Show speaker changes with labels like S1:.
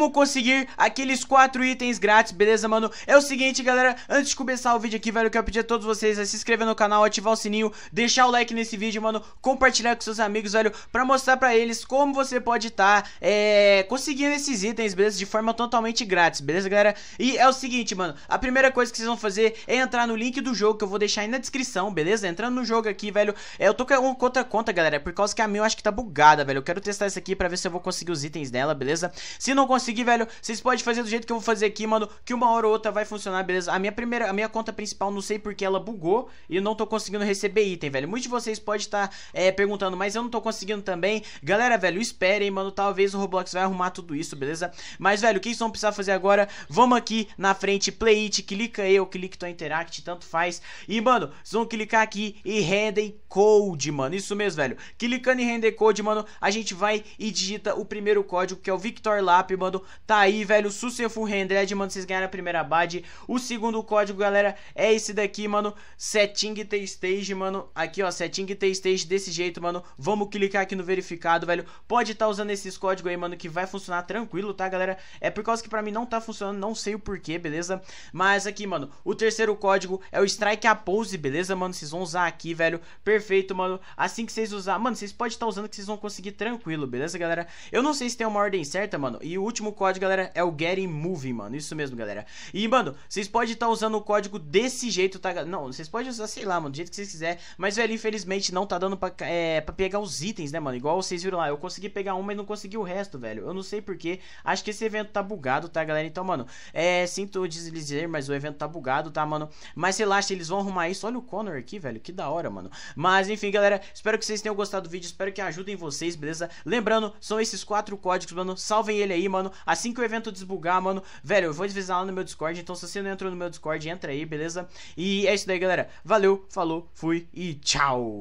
S1: como conseguir aqueles quatro itens grátis, beleza, mano? É o seguinte, galera, antes de começar o vídeo aqui, velho, eu quero pedir a todos vocês a se inscrever no canal, ativar o sininho, deixar o like nesse vídeo, mano, compartilhar com seus amigos, velho, pra mostrar pra eles como você pode estar tá, é, conseguindo esses itens, beleza? De forma totalmente grátis, beleza, galera? E é o seguinte, mano, a primeira coisa que vocês vão fazer é entrar no link do jogo, que eu vou deixar aí na descrição, beleza? Entrando no jogo aqui, velho, é, eu tô com outra conta, galera, por causa que a minha eu acho que tá bugada, velho, eu quero testar isso aqui pra ver se eu vou conseguir os itens dela, beleza? Se não conseguir, conseguir, velho. Vocês podem fazer do jeito que eu vou fazer aqui, mano. Que uma hora ou outra vai funcionar, beleza? A minha primeira, a minha conta principal, não sei porque ela bugou e eu não tô conseguindo receber item, velho. Muitos de vocês podem estar tá, é, perguntando, mas eu não tô conseguindo também. Galera, velho, esperem, mano. Talvez o Roblox vai arrumar tudo isso, beleza? Mas, velho, o que vocês vão precisar fazer agora? Vamos aqui na frente, play it, clica eu, clica to interact, tanto faz. E, mano, vocês vão clicar aqui e render code, mano. Isso mesmo, velho. Clicando em render code, mano, a gente vai e digita o primeiro código, que é o Victor Lap, mano. Tá aí, velho. Sucefu Rendred, é mano. Vocês ganharam a primeira bad. O segundo código, galera, é esse daqui, mano. Setting T Stage, mano. Aqui, ó. Setting T Stage desse jeito, mano. Vamos clicar aqui no verificado, velho. Pode estar tá usando esses códigos aí, mano, que vai funcionar tranquilo, tá, galera? É por causa que pra mim não tá funcionando. Não sei o porquê, beleza? Mas aqui, mano, o terceiro código é o Strike a Pose, beleza, mano? Vocês vão usar aqui, velho. Perfeito, mano. Assim que vocês usar, mano, vocês podem estar tá usando que vocês vão conseguir tranquilo, beleza, galera? Eu não sei se tem uma ordem certa, mano. E o último último código, galera, é o Getting Movie, mano. Isso mesmo, galera. E, mano, vocês podem estar tá usando o código desse jeito, tá? Não, vocês podem usar, sei lá, mano, do jeito que vocês quiser. Mas, velho, infelizmente não tá dando pra, é, pra pegar os itens, né, mano? Igual vocês viram lá, eu consegui pegar um, mas não consegui o resto, velho. Eu não sei porquê. Acho que esse evento tá bugado, tá, galera? Então, mano, é, sinto dizer, mas o evento tá bugado, tá, mano? Mas relaxa, eles vão arrumar isso. Olha o Connor aqui, velho. Que da hora, mano. Mas, enfim, galera, espero que vocês tenham gostado do vídeo. Espero que ajudem vocês, beleza? Lembrando, são esses quatro códigos, mano. Salvem ele aí, mano. Assim que o evento desbugar, mano, velho, eu vou avisar lá no meu Discord. Então, se você não entrou no meu Discord, entra aí, beleza? E é isso daí, galera. Valeu, falou, fui e tchau!